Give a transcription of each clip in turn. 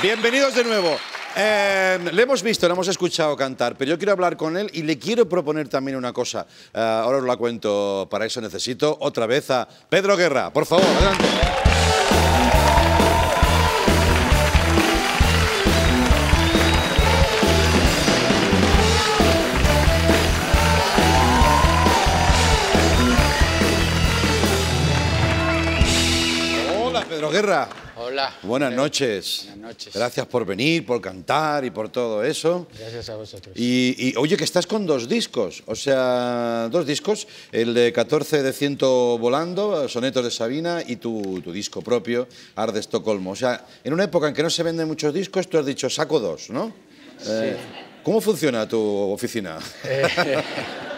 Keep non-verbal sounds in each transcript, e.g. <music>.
Bienvenidos de nuevo. Eh, le hemos visto, le hemos escuchado cantar, pero yo quiero hablar con él y le quiero proponer también una cosa. Eh, ahora os la cuento, para eso necesito otra vez a Pedro Guerra. Por favor, adelante. Hola, Pedro Guerra. Hola. Buenas noches. Buenas noches. Gracias por venir, por cantar y por todo eso. Gracias a vosotros. Y, oye, que estás con dos discos, o sea, dos discos, el de 14 de ciento volando, Sonetos de Sabina y tu, disco propio, Art de Estocolmo. O sea, en una época en que no se venden muchos discos, tú has dicho saco dos, ¿no? Sí. Eh, ¿Cómo funciona tu oficina? <laughs>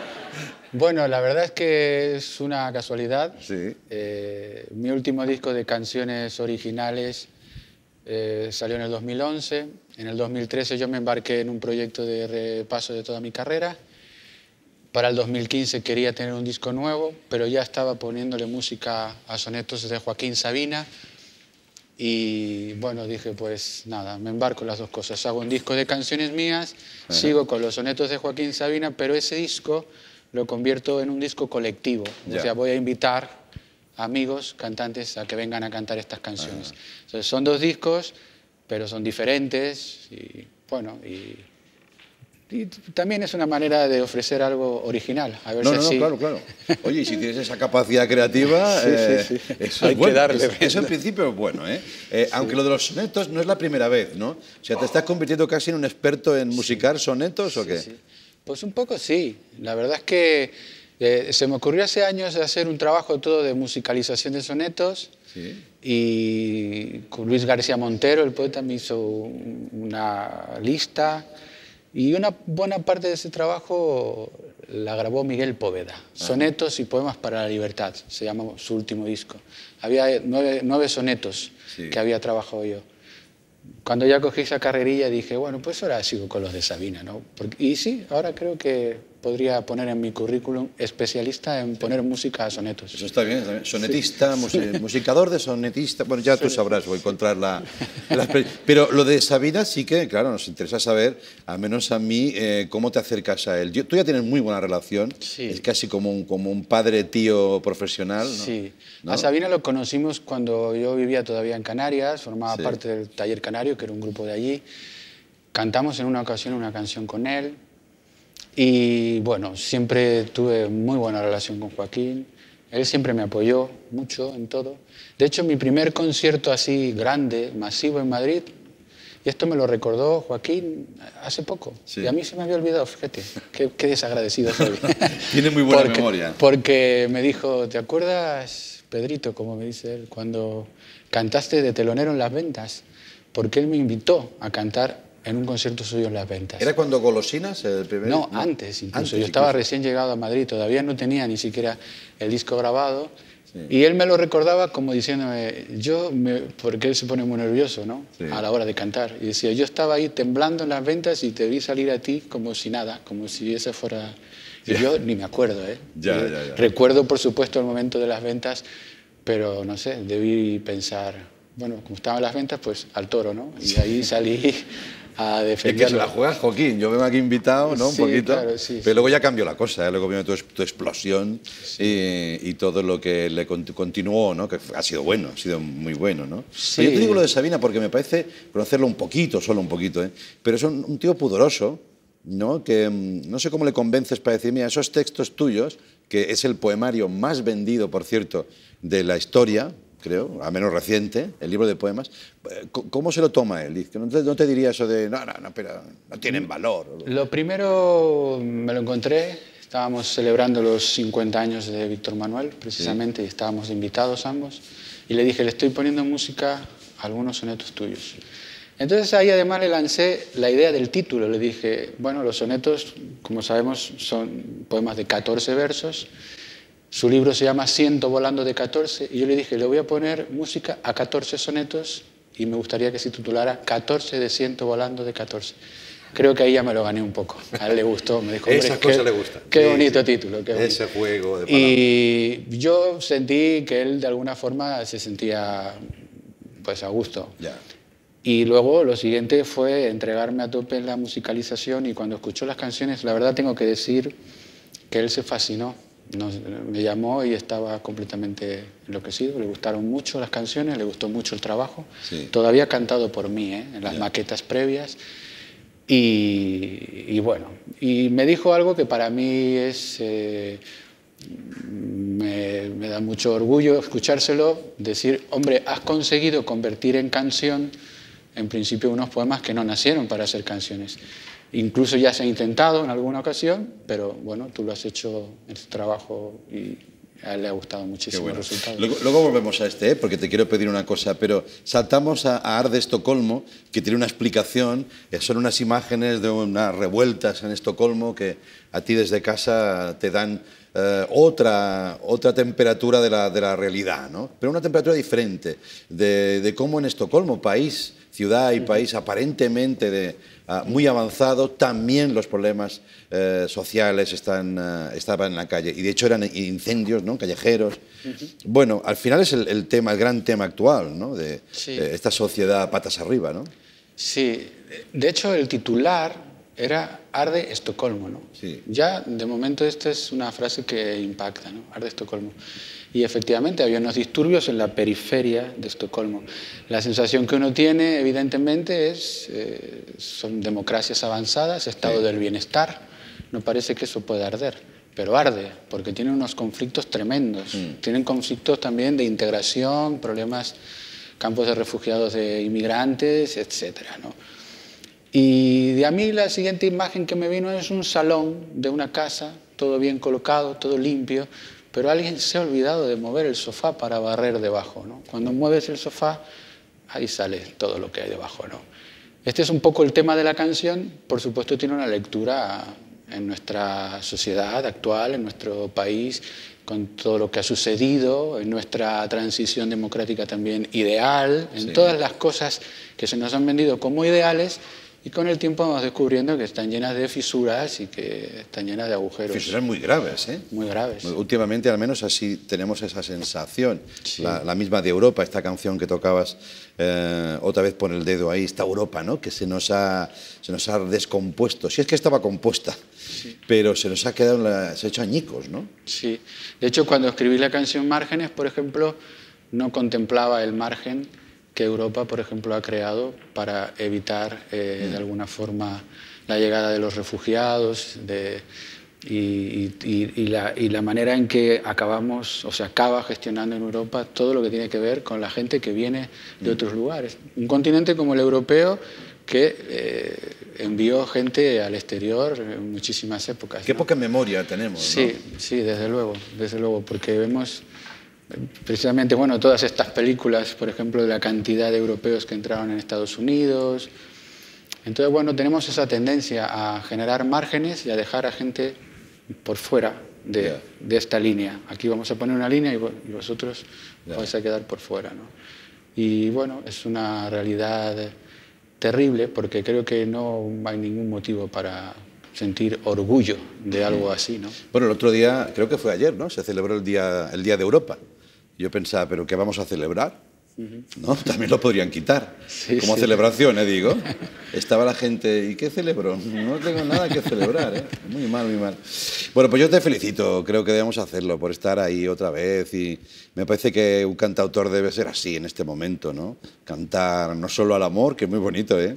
Bueno, la verdad es que es una casualidad. Sí. Eh, mi último disco de canciones originales eh, salió en el 2011. En el 2013 yo me embarqué en un proyecto de repaso de toda mi carrera. Para el 2015 quería tener un disco nuevo, pero ya estaba poniéndole música a sonetos de Joaquín Sabina. Y bueno, dije, pues nada, me embarco las dos cosas. Hago un disco de canciones mías, sigo con los sonetos de Joaquín Sabina, pero ese disco lo convierto en un disco colectivo. O sea, voy a invitar amigos, cantantes, a que vengan a cantar estas canciones. Entonces, son dos discos, pero son diferentes y, bueno, y también es una manera de ofrecer algo original. no, si no, claro, claro. <laughs> Oye, si tienes esa capacidad creativa, eh, eso Hay que darle. Eso, eso, en principio es bueno, ¿eh? eh aunque lo de los sonetos no es la primera vez, ¿no? O sea, te estás convirtiendo casi en un experto en musicar sonetos o qué. Pues un poco sí. La verdad es que eh, se me ocurrió hace años hacer un trabajo todo de musicalización de sonetos. Y con Luis García Montero, el poeta, me hizo una lista. Y una buena parte de ese trabajo la grabó Miguel Poveda. Ah. Sonetos y poemas para la libertad, se llama su último disco. Había nueve, sonetos que había trabajado yo. Cuando ya cogí esa carrerilla dije, bueno, pues ahora sigo con los de Sabina, ¿no? y sí, ahora creo que podría poner en mi currículum especialista en poner música a sonetos. Eso está bien, sonetista, <laughs> musicador de sonetista, bueno, ya tú sabrás, voy a encontrar la, Pero lo de Sabina sí que, claro, nos interesa saber, al menos a mí, eh, cómo te acercas a él. Yo, tú ya tienes muy buena relación, es casi como un, como un padre-tío profesional. Sí, a Sabina lo conocimos cuando yo vivía todavía en Canarias, formaba parte del Taller Canario, que era un grupo de allí. Cantamos en una ocasión una canción con él, y bueno, siempre tuve muy buena relación con Joaquín. Él siempre me apoyó mucho en todo. De hecho, mi primer concierto así grande, masivo en Madrid, y esto me lo recordó Joaquín hace poco. Y a mí se me había olvidado, fíjate, qué, desagradecido soy. <laughs> Tiene muy buena porque, memoria. Porque me dijo, ¿te acuerdas, Pedrito, como me dice él, cuando cantaste de telonero en las ventas? Porque él me invitó a cantar en un concierto suyo en Las Ventas. ¿Era cuando Golosinas el primer? No, antes incluso. yo estaba recién llegado a Madrid, todavía no tenía ni siquiera el disco grabado. Y él me lo recordaba como diciéndome, yo, me, porque él se pone muy nervioso, ¿no? A la hora de cantar. Y decía, yo estaba ahí temblando en las ventas y te vi salir a ti como si nada, como si esa fuera... Y yo ni me acuerdo, ¿eh? Ya, eh, ya, ya. Recuerdo, por supuesto, el momento de las ventas, pero no sé, debí pensar, bueno, como estaban las ventas, pues al toro, ¿no? Y ahí salí a que se la juega Joaquín, yo vengo aquí invitado, ¿no? Un poquito. pero luego ya cambió la cosa, ¿eh? luego vino tu, explosión y, todo lo que le continuó, ¿no? Que ha sido bueno, ha sido muy bueno, ¿no? Yo te digo lo de Sabina porque me parece conocerlo un poquito, solo un poquito, ¿eh? Pero es un, tío pudoroso, ¿no? Que mm, no sé cómo le convences para decir, mira, esos textos tuyos, que es el poemario más vendido, por cierto, de la historia, creo, a menos reciente, el libro de poemas. Eh, ¿Cómo se lo toma él? No te, no te diría eso de, no, no, no, pero no tienen valor. Lo primero me lo encontré, estábamos celebrando los 50 años de Víctor Manuel, precisamente, y estábamos invitados ambos, y le dije, le estoy poniendo música algunos sonetos tuyos. Entonces ahí además le lancé la idea del título, le dije, bueno, los sonetos, como sabemos, son poemas de 14 versos, su libro se llama Ciento volando de 14 y yo le dije, le voy a poner música a 14 sonetos y me gustaría que se titulara 14 de Ciento volando de 14. Creo que ahí ya me lo gané un poco. A él le gustó, me dijo, Esas cosas le gustan. Qué bonito título. Ese juego de palabras. Y yo sentí que él de alguna forma se sentía pues a gusto. Ya. Y luego lo siguiente fue entregarme a tope en la musicalización y cuando escuchó las canciones, la verdad tengo que decir que él se fascinó me llamó y estaba completamente enloquecido. Le gustaron mucho las canciones, le gustó mucho el trabajo. Todavía cantado por mí, ¿eh? en las maquetas previas. Y, bueno, y me dijo algo que para mí es... Eh, me, me da mucho orgullo escuchárselo, decir, hombre, has conseguido convertir en canción en principio unos poemas que no nacieron para hacer canciones. Incluso ya se ha intentado en alguna ocasión, pero bueno, tú lo has hecho en tu trabajo y le ha gustado muchísimo el resultado. Luego, volvemos a este, ¿eh? porque te quiero pedir una cosa, pero saltamos a, a Arde Estocolmo, que tiene una explicación, eh, son unas imágenes de unas revueltas en Estocolmo que a ti desde casa te dan eh, otra, otra temperatura de la, realidad, ¿no? pero una temperatura diferente de cómo en Estocolmo, país ciudad y país aparentemente de, ah, muy avanzado, también los problemas eh, sociales están, ah, estaban en la calle. Y de hecho eran incendios ¿no? callejeros. Bueno, al final es el, tema, el gran tema actual ¿no? de eh, esta sociedad patas arriba. ¿no? Sí, de hecho el titular era Arde Estocolmo, ¿no? Ya, de momento, esta es una frase que impacta, ¿no? Arde Estocolmo. Y efectivamente había unos disturbios en la periferia de Estocolmo. La sensación que uno tiene, evidentemente, es eh, son democracias avanzadas, estado del bienestar. No parece que eso pueda arder, pero arde, porque tiene unos conflictos tremendos. Mm. Tienen conflictos también de integración, problemas, campos de refugiados de inmigrantes, etcétera, ¿no? Y de a mí la siguiente imagen que me vino es un salón de una casa, todo bien colocado, todo limpio, pero alguien se ha olvidado de mover el sofá para barrer debajo. ¿no? Cuando mueves el sofá, ahí sale todo lo que hay debajo. ¿no? Este es un poco el tema de la canción, por supuesto tiene una lectura en nuestra sociedad actual, en nuestro país, con todo lo que ha sucedido, en nuestra transición democrática también ideal, en todas las cosas que se nos han vendido como ideales y con el tiempo vamos descubriendo que están llenas de fisuras y que están llenas de agujeros. Fisuras muy graves, ¿eh? Muy graves. Últimamente, al menos así tenemos esa sensación. La, misma de Europa, esta canción que tocabas eh, otra vez por el dedo ahí, esta Europa, ¿no? Que se nos ha, se nos ha descompuesto. Si es que estaba compuesta, pero se nos ha quedado, se ha hecho añicos, ¿no? Sí. De hecho, cuando escribí la canción Márgenes, por ejemplo, no contemplaba el margen que Europa, por ejemplo, ha creado para evitar, eh, mm. de alguna forma, la llegada de los refugiados y, la, manera en que acabamos, o se acaba gestionando en Europa todo lo que tiene que ver con la gente que viene de mm. otros lugares. Un continente como el europeo que eh, envió gente al exterior en muchísimas épocas. Qué poca memoria tenemos. Sí, sí, desde luego, desde luego, porque vemos precisamente, bueno, todas estas películas, por ejemplo, de la cantidad de europeos que entraron en Estados Unidos. Entonces, bueno, tenemos esa tendencia a generar márgenes y a dejar a gente por fuera de, esta línea. Aquí vamos a poner una línea y, vosotros vais a quedar por fuera, ¿no? Y bueno, es una realidad terrible porque creo que no hay ningún motivo para sentir orgullo de algo así, ¿no? Bueno, el otro día, creo que fue ayer, ¿no? Se celebró el Día, el día de Europa. Yo pensaba, ¿pero qué vamos a celebrar? ¿No? <laughs> También lo podrían quitar. Como celebración, eh, digo. <laughs> Estaba la gente, ¿y qué celebro? No tengo nada que celebrar, ¿eh? Muy mal, muy mal. Bueno, pues yo te felicito, creo que debemos hacerlo por estar ahí otra vez y me parece que un cantautor debe ser así en este momento, ¿no? Cantar no solo al amor, que es muy bonito, ¿eh?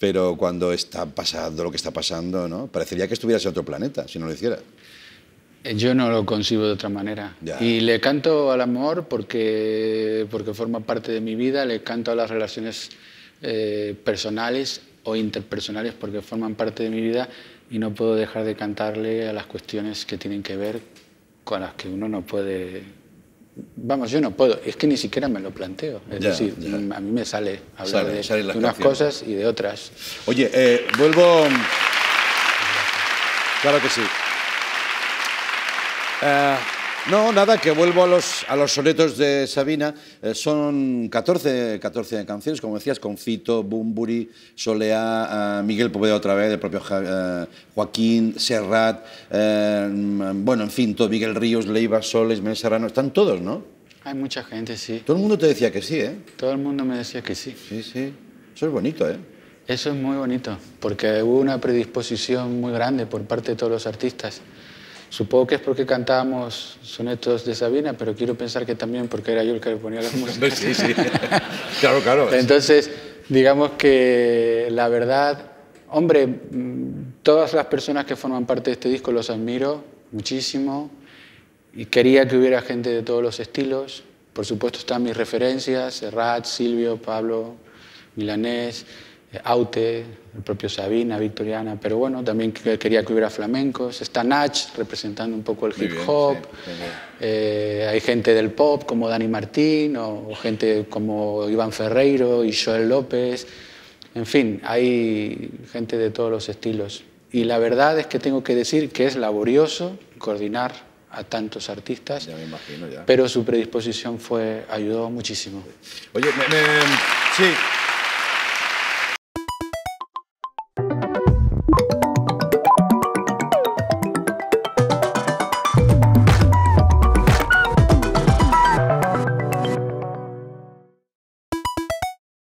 Pero cuando está pasando lo que está pasando, ¿no? Parecería que estuvieras en otro planeta si no lo hicieras. Yo no lo concibo de otra manera. Y le canto al amor porque, porque forma parte de mi vida, le canto a las relaciones eh, personales o interpersonales porque forman parte de mi vida y no puedo dejar de cantarle a las cuestiones que tienen que ver con las que uno no puede... Vamos, yo no puedo, es que ni siquiera me lo planteo. Es decir, a mí me sale hablar de, unas cosas y de otras. Oye, eh, vuelvo... Claro que sí. Eh, no, nada, que vuelvo a los, a sonetos de Sabina. Eh, son 14, 14 canciones, como decías, con Fito, Bumburi, Soleá, eh, Miguel Poveda otra vez, el propio Joaquín, Serrat, bueno, en fin, todo, Miguel Ríos, Leiva, Soles, Mel Serrano, están todos, ¿no? Hay mucha gente, sí. Todo el mundo te decía que sí, ¿eh? Todo el mundo me decía que sí. Sí, sí. Eso es bonito, ¿eh? Eso es muy bonito, porque hubo una predisposición muy grande por parte de todos los artistas. Supongo que es porque cantábamos sonetos de Sabina, pero quiero pensar que también porque era yo el que le ponía las <laughs> músicas. sí, sí. <laughs> claro, claro. Entonces, digamos que la verdad, hombre, mm, todas las personas que forman parte de este disco los admiro muchísimo y quería que hubiera gente de todos los estilos. Por supuesto están mis referencias, Serrat, Silvio, Pablo, Milanés, eh, Aute, el propio Sabina, Victoriana, pero bueno, también quería que hubiera flamencos. Está Nach representando un poco el hip hop. Eh, hay gente del pop como Dani Martín o, gente como Iván Ferreiro y Joel López. En fin, hay gente de todos los estilos. Y la verdad es que tengo que decir que es laborioso coordinar a tantos artistas, pero su predisposición fue ayudó muchísimo. Oye, me, sí.